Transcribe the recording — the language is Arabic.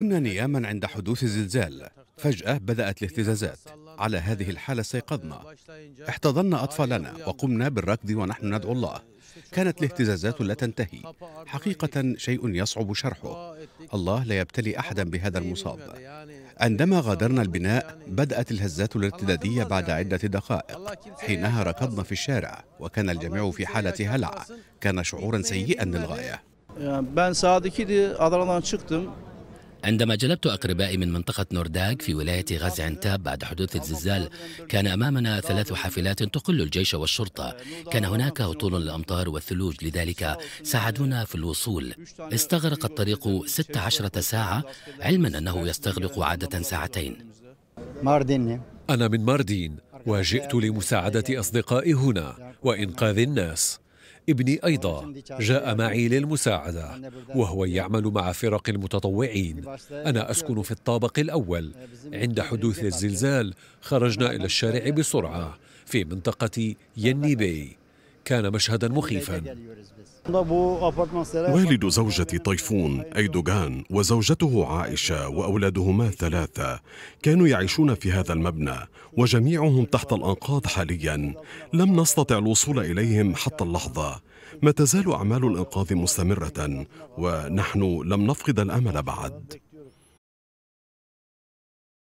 كنا نياما عند حدوث الزلزال فجأة بدأت الاهتزازات على هذه الحالة استيقظنا احتضنا أطفالنا وقمنا بالركض ونحن ندعو الله كانت الاهتزازات لا تنتهي حقيقة شيء يصعب شرحه الله لا يبتلي أحدا بهذا المصاب عندما غادرنا البناء بدأت الهزات الارتدادية بعد عدة دقائق حينها ركضنا في الشارع وكان الجميع في حالة هلع كان شعورا سيئا للغاية يعني، عندما جلبت أقربائي من منطقة نورداغ في ولاية غاز عنتاب بعد حدوث الزلزال كان أمامنا ثلاث حافلات تقل الجيش والشرطة كان هناك هطول للأمطار والثلوج لذلك ساعدونا في الوصول استغرق الطريق 16 ساعة علما أنه يستغرق عادة ساعتين أنا من ماردين وجئت لمساعدة أصدقائي هنا وإنقاذ الناس ابني أيضا جاء معي للمساعدة وهو يعمل مع فرق المتطوعين أنا أسكن في الطابق الأول عند حدوث الزلزال خرجنا إلى الشارع بسرعة في منطقة يني بي كان مشهدا مخيفا والد زوجة طيفون أيدوغان وزوجته عائشة وأولادهما ثلاثة كانوا يعيشون في هذا المبنى وجميعهم تحت الأنقاض حاليا لم نستطع الوصول إليهم حتى اللحظة ما تزال أعمال الإنقاذ مستمرة ونحن لم نفقد الأمل بعد